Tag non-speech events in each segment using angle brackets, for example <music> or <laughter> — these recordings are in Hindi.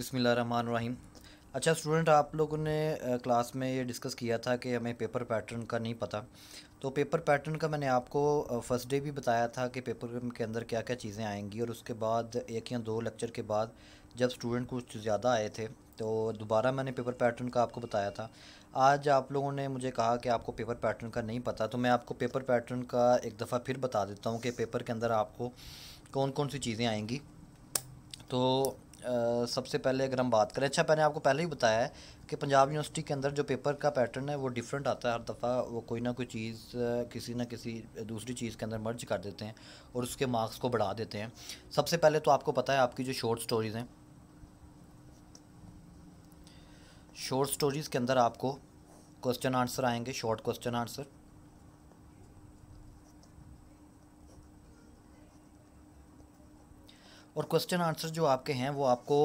रहीम अच्छा स्टूडेंट आप लोगों ने क्लास में ये डिस्कस किया था कि हमें पेपर पैटर्न का नहीं पता तो पेपर पैटर्न का मैंने आपको फर्स्ट डे भी बताया था कि पेपर के अंदर क्या क्या चीज़ें आएंगी और उसके बाद एक या दो लेक्चर के बाद जब स्टूडेंट कुछ ज़्यादा आए थे तो दोबारा मैंने पेपर पैटर्न का आपको बताया था आज आप लोगों ने मुझे कहा कि आपको पेपर पैटर्न का नहीं पता तो मैं आपको पेपर पैटर्न का एक दफ़ा फिर बता देता हूँ कि पेपर के अंदर आपको कौन कौन सी चीज़ें आएंगी तो सबसे पहले अगर हम बात करें अच्छा मैंने आपको पहले ही बताया है कि पंजाब यूनिवर्सिटी के अंदर जो पेपर का पैटर्न है वो डिफरेंट आता है हर दफ़ा वो कोई ना कोई चीज़ किसी ना किसी दूसरी चीज़ के अंदर मर्ज कर देते हैं और उसके मार्क्स को बढ़ा देते हैं सबसे पहले तो आपको पता है आपकी जो शॉर्ट स्टोरीज़ हैं शॉर्ट स्टोरीज़ के अंदर आपको क्वेश्चन आंसर आएंगे शॉर्ट क्वेश्चन आंसर और क्वेश्चन आंसर जो आपके हैं वो आपको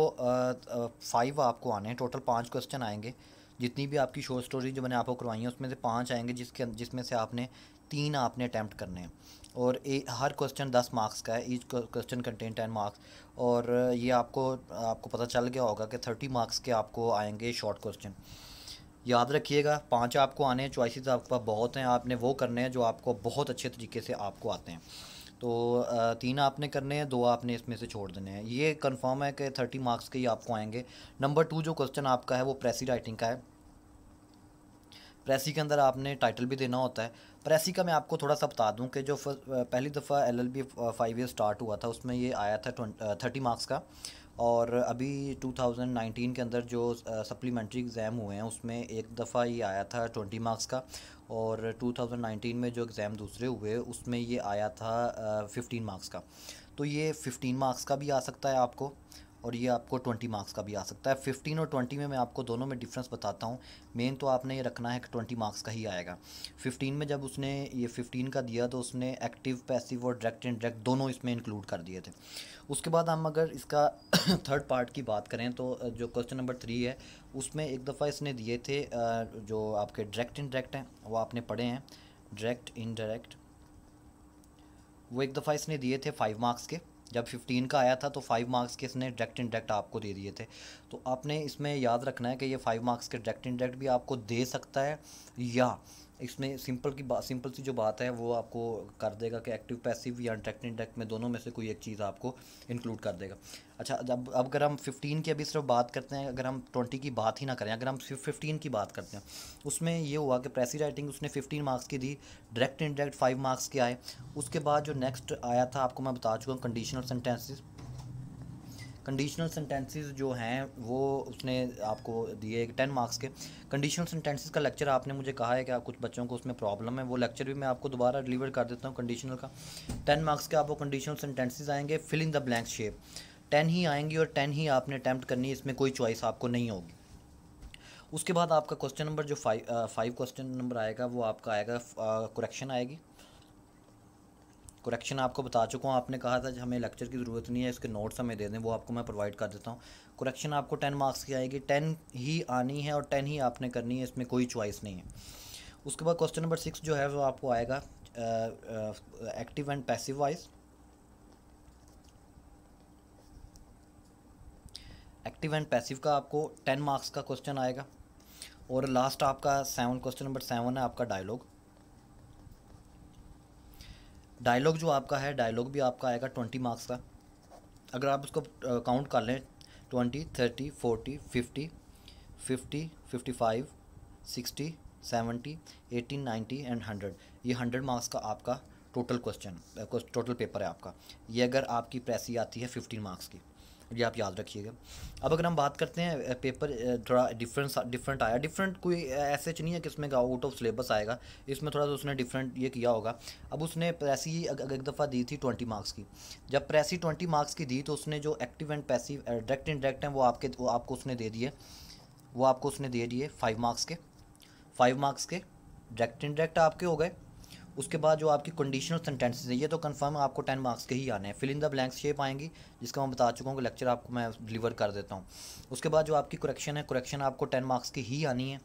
फाइव आपको आने हैं टोटल पाँच क्वेश्चन आएंगे जितनी भी आपकी शॉर्ट स्टोरी जो मैंने आपको करवाई है उसमें से पाँच आएंगे जिसके जिसमें से आपने तीन आपने अटैम्प्ट करने हैं और ए, हर क्वेश्चन दस मार्क्स का है each question contain ten marks और ये आपको आपको पता चल गया होगा कि थर्टी मार्क्स के आपको आएंगे शॉर्ट क्वेश्चन याद रखिएगा पांच आपको आने हैं चॉइसिस आपके पास बहुत हैं आपने वो करने हैं जो आपको बहुत अच्छे तरीके से आपको आते हैं तो तीन आपने करने हैं दो आपने इसमें से छोड़ देने हैं ये कंफर्म है कि थर्टी मार्क्स के ही आपको आएंगे नंबर टू जो क्वेश्चन आपका है वो प्रेसी राइटिंग का है प्रेसी के अंदर आपने टाइटल भी देना होता है प्रेसी का मैं आपको थोड़ा सा बता दूं कि जो पहली दफ़ा L L B five year start हुआ था उसमें ये आया था थर्टी मार्क्स का और अभी 2019 के अंदर जो सप्लीमेंट्री एग्ज़ाम हुए हैं उसमें एक दफ़ा ये आया था 20 मार्क्स का और 2019 में जो एग्ज़ाम दूसरे हुए उसमें ये आया था 15 मार्क्स का तो ये 15 मार्क्स का भी आ सकता है आपको और ये आपको ट्वेंटी मार्क्स का भी आ सकता है फिफ्टीन और ट्वेंटी में मैं आपको दोनों में डिफरेंस बताता हूँ मेन तो आपने ये रखना है कि ट्वेंटी मार्क्स का ही आएगा फिफ्टीन में जब उसने ये फिफ्टीन का दिया तो उसने एक्टिव पैसिव और डायरेक्ट डायरेक्ट दोनों इसमें इंक्लूड कर दिए थे उसके बाद हम अगर इसका थर्ड <coughs> पार्ट की बात करें तो जो क्वेश्चन नंबर थ्री है उसमें एक दफ़ा इसने दिए थे जो आपके डायरेक्ट इन डायरेक्ट हैं वो आपने पढ़े हैं डायरेक्ट डायरेक्ट वो एक दफ़ा इसने दिए थे फाइव मार्क्स के जब 15 का आया था तो 5 मार्क्स के इसने डायरेक्ट इनडायरेक्ट आपको दे दिए थे तो आपने इसमें याद रखना है कि ये 5 मार्क्स के डायरेक्ट इनडायरेक्ट भी आपको दे सकता है या इसमें सिंपल की बात सिंपल सी जो बात है वो आपको कर देगा कि एक्टिव पैसिव या अनट्रैक्ट इंडेक्ट में दोनों में से कोई एक चीज़ आपको इंक्लूड कर देगा अच्छा जब अब अगर हम 15 की अभी सिर्फ बात करते हैं अगर हम 20 की बात ही ना करें अगर हम सिर्फ फिफ्टीन की बात करते हैं उसमें ये हुआ कि प्रेसी राइटिंग उसने फिफ्टीन मार्क्स की दी डायरेक्ट इनडायरेक्ट फाइव मार्क्स के आए उसके बाद जो नेक्स्ट आया था आपको मैं बता चुका हूँ कंडीशनल सेंटेंसेज कंडीशनल सेंटेंसेस जो हैं वो उसने आपको दिए टेन मार्क्स के कंडीशनल सेंटेंसेस का लेक्चर आपने मुझे कहा है कि आप कुछ बच्चों को उसमें प्रॉब्लम है वो लेक्चर भी मैं आपको दोबारा डिलीवर कर देता हूँ कंडीशनल का टेन मार्क्स के आप वो कंडीशनल सेंटेंसेज आएंगे fill in the blank shape ten ही आएंगी और टेन ही आपने अटैम्प्ट करनी है इसमें कोई चॉइस आपको नहीं होगी उसके बाद आपका क्वेश्चन नंबर जो फाइव फाइव क्वेश्चन नंबर आएगा वो आपका आएगा करेक्शन आएगी करेक्शन आपको बता चुका हूँ आपने कहा था हमें लेक्चर की ज़रूरत नहीं है इसके नोट्स हमें दे दें वो आपको मैं प्रोवाइड कर देता हूँ करेक्शन आपको टेन मार्क्स की आएगी टेन ही आनी है और टेन ही आपने करनी है इसमें कोई चॉइस नहीं है उसके बाद क्वेश्चन नंबर सिक्स जो है वो आपको आएगा active and passive wise active and passive का आपको टेन मार्क्स का क्वेश्चन आएगा और लास्ट आपका सेवन क्वेश्चन नंबर सेवन है आपका डायलॉग डायलॉग जो आपका है डायलॉग भी आपका आएगा ट्वेंटी मार्क्स का अगर आप उसको काउंट कर लें twenty thirty forty fifty fifty fifty five sixty seventy eighteen ninety and hundred ये हंड्रेड मार्क्स का आपका टोटल क्वेश्चन टोटल पेपर है आपका ये अगर आपकी प्रेसी आती है फिफ्टीन मार्क्स की ये आप याद रखिएगा अब अगर हम बात करते हैं पेपर थोड़ा डिफरेंस डिफरेंट आया डिफरेंट कोई ऐसे तो नहीं है कि इसमें आउट ऑफ सिलेबस आएगा इसमें थोड़ा सा उसने डिफरेंट ये किया होगा अब उसने प्रेसी एक दफ़ा दी थी ट्वेंटी मार्क्स की जब प्रेसी ट्वेंटी मार्क्स की दी तो उसने जो active and passive direct indirect हैं वो आपके वो आपको उसने दे दिए वो आपको उसने दे दिए फाइव मार्क्स के फाइव मार्क्स के डायरेक्ट इनडायरेक्ट आपके हो गए उसके बाद जो आपकी कंडीशनल सेंटेंसेज हैं ये तो कंफर्म आपको टेन मार्क्स के ही आने हैं fill in the blanks shape आएंगी जिसका मैं बता चुका हूँ कि लेक्चर आपको मैं डिलीवर कर देता हूँ उसके बाद जो आपकी करेक्शन है करेक्शन आपको टेन मार्क्स की ही आनी है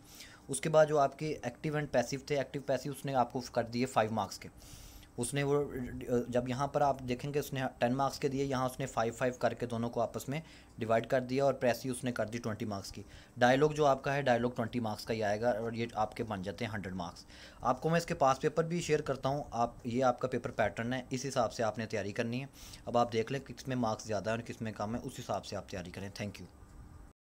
उसके बाद जो आपके एक्टिव एंड पैसिव थे एक्टिव पैसिव उसने आपको कर दिए फाइव मार्क्स के उसने वो जब यहाँ पर आप देखेंगे उसने टेन मार्क्स के दिए यहाँ उसने फाइव फाइव करके दोनों को आपस में डिवाइड कर दिया और प्रेस ही उसने कर दी ट्वेंटी मार्क्स की डायलॉग जो आपका है डायलॉग ट्वेंटी मार्क्स का ही आएगा और ये आपके बन जाते हैं हंड्रेड मार्क्स आपको मैं इसके पास पेपर भी शेयर करता हूँ आप ये आपका पेपर पैटर्न है इस हिसाब से आपने तैयारी करनी है अब आप देख लें किस में मार्क्स ज़्यादा है और किस में कम है उस हिसाब से आप तैयारी करें थैंक यू